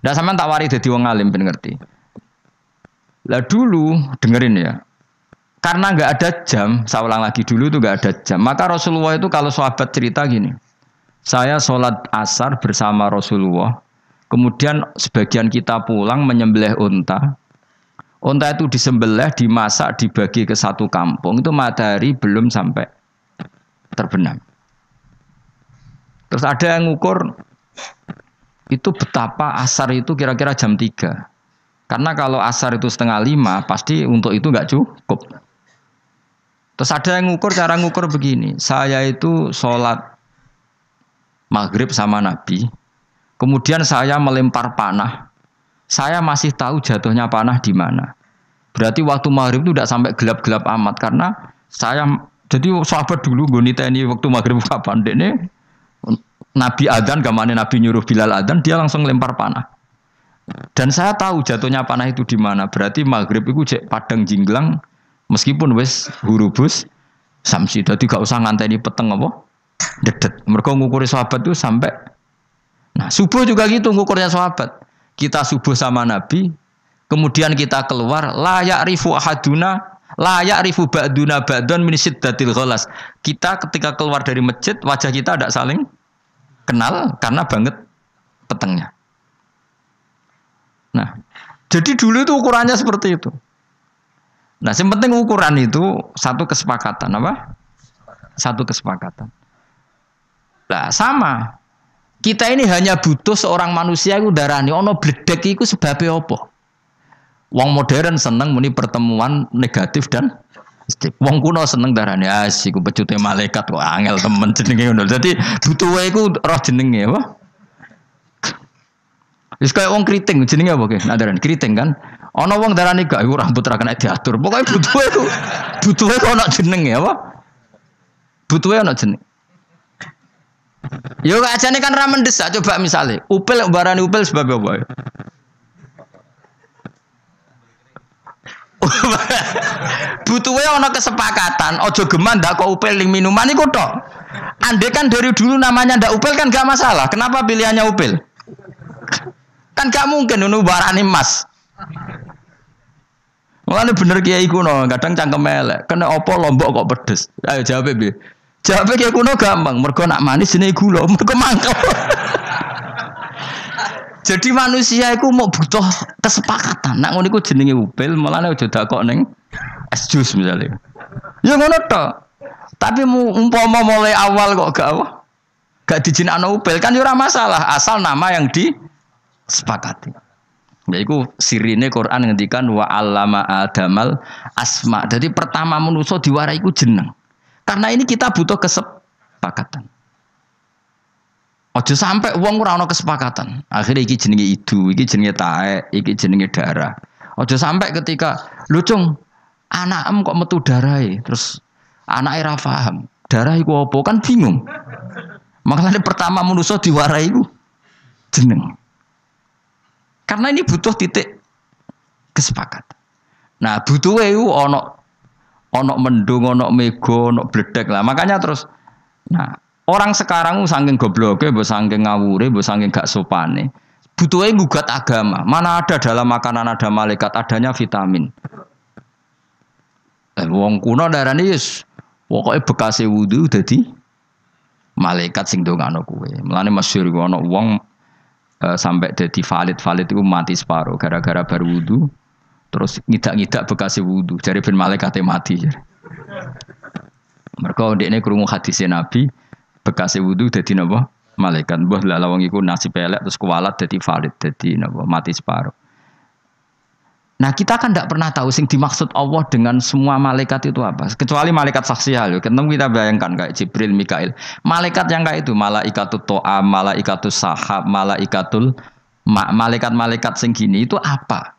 Nah sampean tak wari jadi wong alim ben ngerti. Lah dulu dengerin ya. Karena nggak ada jam, saya ulang lagi dulu itu nggak ada jam. Maka Rasulullah itu kalau sahabat cerita gini, saya sholat asar bersama Rasulullah, kemudian sebagian kita pulang menyembelih unta, Unta itu disembelih, dimasak, dibagi ke satu kampung. Itu matahari belum sampai terbenam. Terus ada yang ngukur itu betapa asar itu kira-kira jam 3. Karena kalau asar itu setengah lima, pasti untuk itu nggak cukup. Terus ada yang ngukur, cara ngukur begini. Saya itu sholat maghrib sama Nabi. Kemudian saya melempar panah. Saya masih tahu jatuhnya panah di mana. Berarti waktu maghrib itu tidak sampai gelap-gelap amat. Karena saya, jadi sahabat dulu gue ini waktu maghrib kapan. nih Nabi Adan, gamane Nabi nyuruh Bilal Adan, dia langsung lempar panah. Dan saya tahu jatuhnya panah itu di mana. Berarti maghrib itu cek padang jinglang, meskipun wes hurubus samsi. Tadi gak usah di peteng apa? Dedet. Mereka ngukuri sahabat itu sampai. Nah subuh juga gitu ngukurnya sahabat. Kita subuh sama Nabi, kemudian kita keluar layak rifu ahaduna layak rifu ba'duna ba'dun min syiddatil ghalas. Kita ketika keluar dari masjid wajah kita tidak saling kenal karena banget petengnya. Nah, jadi dulu itu ukurannya seperti itu. Nah, yang penting ukuran itu satu kesepakatan apa? Satu kesepakatan. Nah, sama. Kita ini hanya butuh seorang manusia itu darani ono bledek itu sebabnya apa? Wong modern seneng muni pertemuan negatif dan Wong kuno seneng darane asi ah, ku pecute malaikat kok angel temen jenenge ngono. Dadi butuhe iku roh jenenge apa? Wis kaya wong keriting jenenge apa ki? Nah daran keriting kan. Ana wong darane gak iku rambut ra kena diatur. Pokoke butuhe iku butuhe kok ana jenenge apa? Butuhe ana jeneng. Yo ajane kan ra mendesak coba misalnya, upil barani upil sebab apa? ya, ono kesepakatan, ojo geman ndak kok upil ning minuman iku tok. Ande kan dari dulu namanya ndak upel kan gak masalah. Kenapa pilihannya upel? Kan gak mungkin nunu barani Wah Mulane bener kiai kuno, kadang cangkem elek. Kena opo lombok kok pedes. Ayo jawab piye? Jawab kiai kuno gampang, mergo nak manis jenenge gula, mergo mangkel. Jadi manusia itu mau butuh kesepakatan. Nak ngono iku jenenge upil, mulane aja dakok ning es jus misalnya. Ya ngono to. Tapi umpama mulai awal kok gak apa? Gak dijinakno upil kan ya masalah, asal nama yang disepakati. iku sirine Quran ngendikan wa allama adamal asma. Jadi pertama manusia diwarai iku jeneng. Karena ini kita butuh kesepakatan. Ojo sampai uang ora ana kesepakatan. Akhirnya iki jenenge idu, iki jenenge tae, iki jenenge darah. Ojo sampai ketika lucung anak em kok metu darahe, terus anak ra paham. Darah iku apa? Kan bingung. Makanya pertama manusia diwarai iku jeneng. Karena ini butuh titik kesepakatan. Nah, butuh iku onok onok mendung, onok mega, onok bledek lah. Makanya terus nah Orang sekarang saking gobloknya, bu saking ngawure, bu saking gak sopan Butuhnya gugat agama. Mana ada dalam makanan ada malaikat, adanya vitamin. Eh, wong kuno ini yes. Pokoknya bekasi wudhu jadi malaikat sing dongano kue. Melani Mas wono wong e, sampai jadi valid-valid itu mati separuh gara-gara baru wudhu. Terus ngidak-ngidak bekasi wudhu. Jadi malaikat malaikatnya mati. Mereka ini kerungu hadisnya Nabi bekasnya wudhu jadi nopo malaikat buah lalawang itu iku nasi pelek terus kualat jadi valid jadi nopo mati separuh Nah kita kan tidak pernah tahu sing dimaksud Allah dengan semua malaikat itu apa. Kecuali malaikat saksi halo. Ketemu kita bayangkan kayak Jibril, Mikail. Malaikat yang kayak itu. malaikatul toa, malaikatul sahab, malaikatul mak malaikat-malaikat sing gini itu apa?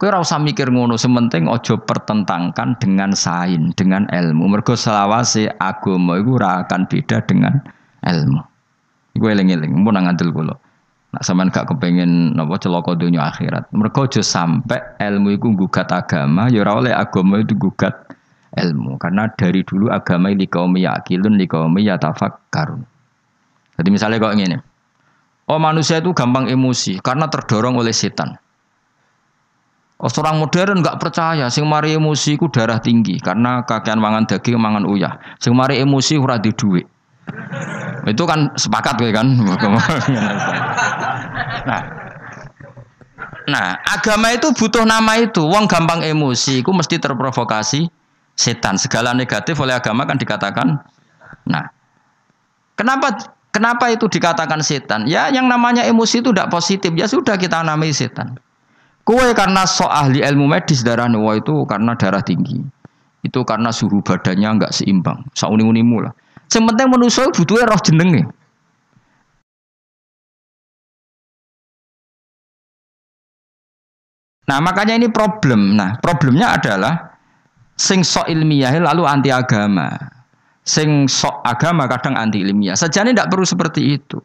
Kau rasa mikir ngono, sementing ojo pertentangkan dengan sain, dengan ilmu. Mergo selawase agama itu akan beda dengan ilmu. Iku eling-eling, mumpun ngandel kula. Nak sampean gak kepengin napa celaka dunia akhirat. Mergo ojo sampe ilmu itu gugat agama, ya ora oleh agama itu gugat ilmu. Karena dari dulu agama ini li kaum yaqilun li kaum karun Jadi misalnya kok ngene. Oh manusia itu gampang emosi karena terdorong oleh setan. Orang modern nggak percaya, sing mari emosi ku darah tinggi karena kakean mangan daging mangan uyah. Sing mari emosi ora di duit. Itu kan sepakat gue kan. nah, nah, agama itu butuh nama itu. Wong gampang emosi, ku mesti terprovokasi setan. Segala negatif oleh agama kan dikatakan. Nah, kenapa kenapa itu dikatakan setan? Ya, yang namanya emosi itu tidak positif. Ya sudah kita namai setan. Kue karena so ahli ilmu medis darah wah itu karena darah tinggi. Itu karena suhu badannya nggak seimbang. Sauni-unimu lah. Sementing manusia butuhnya roh jenenge. Nah makanya ini problem. Nah problemnya adalah sing sok ilmiah lalu anti agama. Sing sok agama kadang anti ilmiah. Sejane tidak perlu seperti itu.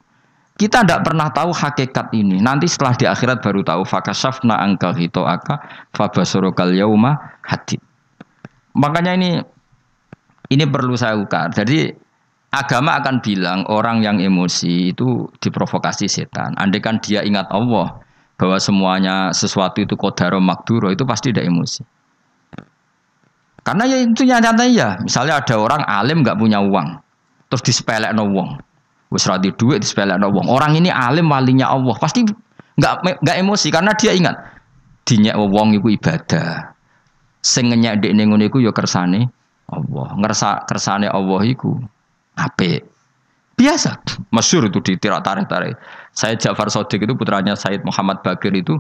Kita tidak pernah tahu hakikat ini. Nanti setelah di akhirat baru tahu. Fakasafna angka hito aka fabasorokal yauma hati. Makanya ini ini perlu saya ukar. Jadi agama akan bilang orang yang emosi itu diprovokasi setan. Andai kan dia ingat Allah bahwa semuanya sesuatu itu kodaro makduro itu pasti tidak emosi. Karena ya itu nyatanya ya. Misalnya ada orang alim nggak punya uang, terus disepelek no uang Wis ra duit disepelekno wong. Orang ini alim walinya Allah. Pasti enggak nggak emosi karena dia ingat dinyek wong iku ibadah. Sing ngenyek ndekne ngene iku ya kersane Allah. Ngersa kersane Allah iku apik. Biasa, masyur itu di tirak tarik-tarik. Saya Ja'far Sodik itu putranya Said Muhammad Bagir itu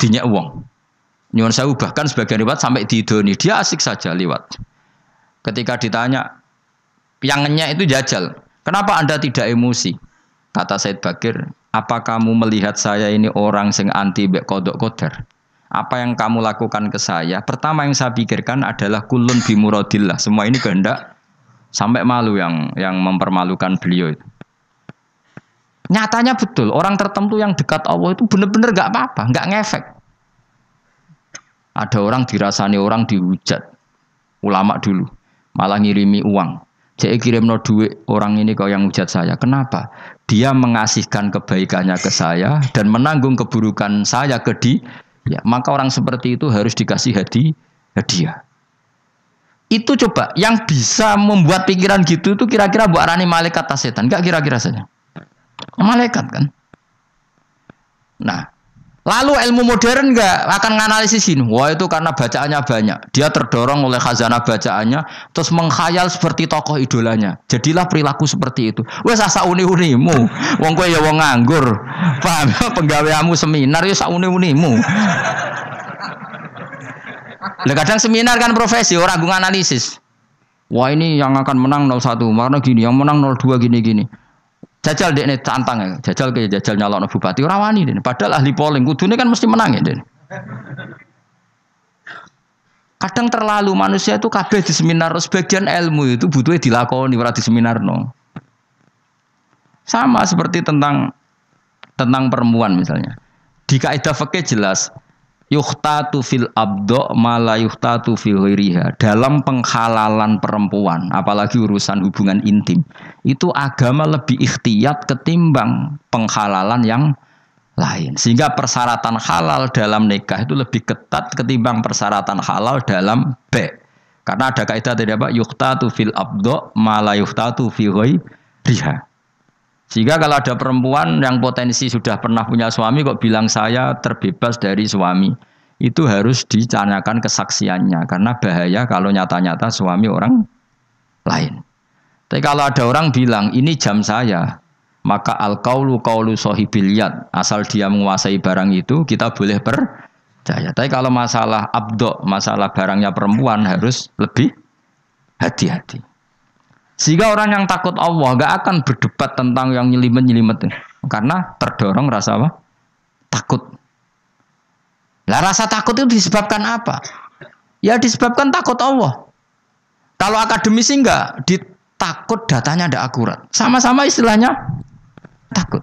dinyek wong. Nyuwun sewu bahkan sebagian lewat sampai di Doni Dia asik saja lewat. Ketika ditanya, yang itu jajal. Kenapa Anda tidak emosi? Kata Said Bagir. apa kamu melihat saya ini orang sing anti bek kodok koder? Apa yang kamu lakukan ke saya? Pertama yang saya pikirkan adalah kulun bimuradillah. Semua ini kehendak sampai malu yang yang mempermalukan beliau itu. Nyatanya betul, orang tertentu yang dekat Allah itu benar-benar gak apa-apa, gak ngefek. Ada orang dirasani orang dihujat, ulama dulu, malah ngirimi uang, saya no duit orang ini kok yang ujat saya. Kenapa? Dia mengasihkan kebaikannya ke saya dan menanggung keburukan saya ke dia. Ya, maka orang seperti itu harus dikasih hadi, hadiah. Itu coba yang bisa membuat pikiran gitu itu kira-kira buat Arani malaikat atau setan. Enggak kira-kira saja. Malaikat kan. Nah, Lalu ilmu modern nggak akan menganalisis ini. Wah itu karena bacaannya banyak. Dia terdorong oleh khazanah bacaannya, terus mengkhayal seperti tokoh idolanya. Jadilah perilaku seperti itu. Wes asa uni unimu. Wong kue ya wong nganggur. Paham? Penggaweanmu seminar ya sak uni unimu. kadang seminar kan profesi orang gue analisis. Wah ini yang akan menang 01 karena gini, yang menang 02 gini gini. Jajal dia ini cantang ya. Jajal ke jajal nyalon bupati rawani ini. Padahal ahli polling kudune kan mesti menang ya ini. Kadang terlalu manusia itu kabeh di seminar sebagian ilmu itu butuhnya dilakukan ora di seminar no. Sama seperti tentang tentang perempuan misalnya. Di kaidah fakih jelas yuhtatu fil abdo mala yuhtatu fil ghairiha dalam penghalalan perempuan apalagi urusan hubungan intim itu agama lebih ikhtiyat ketimbang penghalalan yang lain. Sehingga persyaratan halal dalam nikah itu lebih ketat ketimbang persyaratan halal dalam B. Karena ada kaidah tadi apa? tu fil abdo mala fil fi riha. Sehingga kalau ada perempuan yang potensi sudah pernah punya suami kok bilang saya terbebas dari suami. Itu harus dicanakan kesaksiannya karena bahaya kalau nyata-nyata suami orang lain. Tapi kalau ada orang bilang ini jam saya, maka al kaulu kaulu sohibil yad asal dia menguasai barang itu kita boleh percaya. Tapi kalau masalah abdo, masalah barangnya perempuan harus lebih hati-hati. Sehingga orang yang takut Allah gak akan berdebat tentang yang nyelimet-nyelimet karena terdorong rasa apa? Takut. Lah rasa takut itu disebabkan apa? Ya disebabkan takut Allah. Kalau akademisi enggak, di takut datanya tidak akurat. Sama-sama istilahnya takut.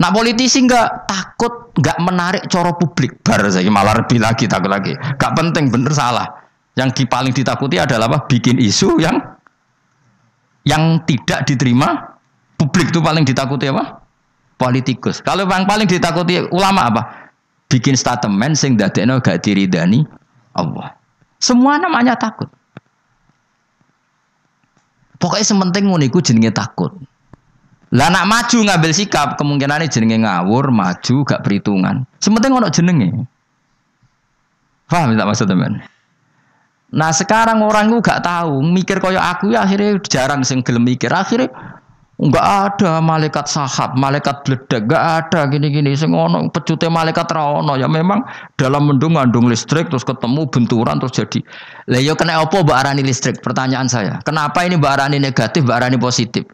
Nah politisi nggak takut, nggak menarik coro publik. Bar saya malah lebih lagi takut lagi. Gak penting bener salah. Yang paling ditakuti adalah apa? Bikin isu yang yang tidak diterima publik itu paling ditakuti apa? Politikus. Kalau yang paling ditakuti ulama apa? Bikin statement sing dadekno gak diridani Allah. Semua namanya takut. Pokoknya sementing ngono jenenge takut. Lah nak maju ngambil sikap kemungkinan jenenge ngawur, maju gak perhitungan. Sementing ono jenenge. Paham minta maksud teman? Nah sekarang orang gue gak tahu mikir koyo aku ya akhirnya jarang sing gelem mikir akhirnya Enggak ada malaikat sahab, malaikat bledek, enggak ada gini-gini. Sing ono pecute malaikat ra ono. Ya memang dalam mendung ngandung listrik terus ketemu benturan terus jadi. Lah ya kena apa Mbak Arani listrik? Pertanyaan saya. Kenapa ini Mbak Arani negatif, Mbak Arani positif?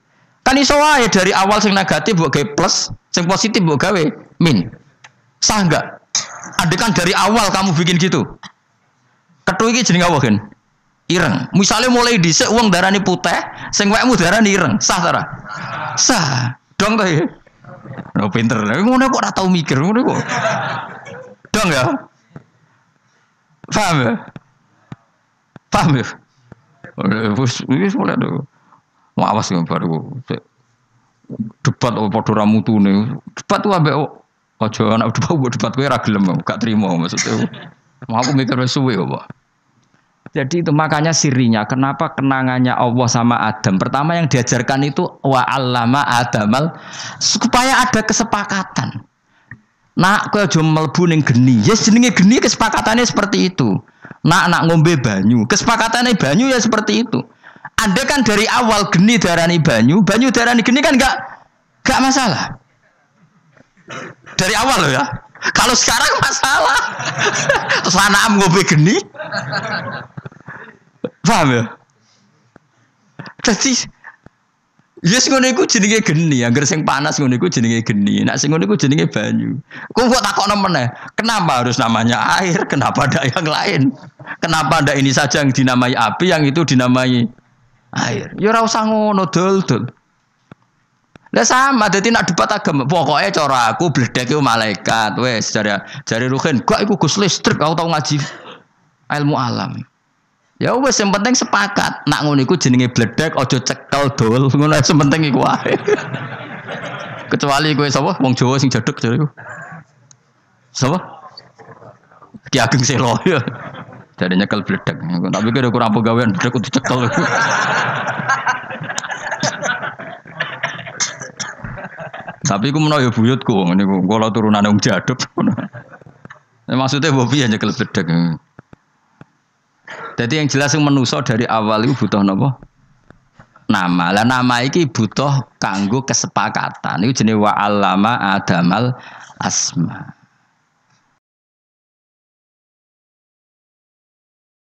Kan iso wae dari awal sing negatif mbok gawe plus, sing positif mbok gawe min. Sah enggak? Adekan dari awal kamu bikin gitu. Ketu iki jenenge apa, ireng. Misalnya mulai dhisik wong darani putih, sing wekmu darani ireng. Sah ta Sah. Dong ta ya. No pinter. Ngono kok ora tau mikir ngono kok. Dong ya. Paham ya? Paham ya? Wis wis mulai do. awas kok ya, baru debat apa padha ra mutune. Debat ku ambek aja anak debat debat kowe ra gelem gak trimo maksudnya. Mau aku mikir suwe kok. Jadi itu makanya sirinya kenapa kenangannya Allah sama Adam. Pertama yang diajarkan itu wa allama Adamal supaya ada kesepakatan. Nak kowe aja mlebu ning geni. Ya yes, jenenge geni kesepakatannya seperti itu. Nak nak ngombe banyu. Kesepakatannya banyu ya seperti itu. Anda kan dari awal geni darani banyu, banyu darani geni kan enggak enggak masalah. Dari awal loh ya. Kalau sekarang masalah. Terus anak ngombe geni. Paham ya? Jadi Yes ya ngono iku jenenge geni, anggere sing panas ngono iku jenenge geni. Nak sing ngono iku jenenge banyu. Ku kok takokno meneh, kenapa harus namanya air? Kenapa ada yang lain? Kenapa ndak ini saja yang dinamai api, yang itu dinamai air? Ya ora usah ngono dul-dul. Lah sama, dadi nak debat agama, pokoknya cara aku bledek iku malaikat. Wes jare jare Ruhin, kok iku Gus listrik aku tau ngaji ilmu alam. Ya wes yang penting sepakat. Nak ngono iku jenenge bledek aja cekel dol. Ngono sing penting iku wae. Kecuali gue sapa wong Jawa sing jedeg jare iku. Sapa? Ki Ageng Selo ya. Jadi nyekel bledek. Tapi kira kurang pegawaian, bledek kudu cekel. Tapi ku menawa ya buyutku niku kalau turunan wong jadep. Maksudnya bobi aja ya nyekel bledek. Jadi yang jelas yang menuso dari awal itu butuh nopo nama lah nama iki butuh kanggo kesepakatan itu jenis wa alama adamal asma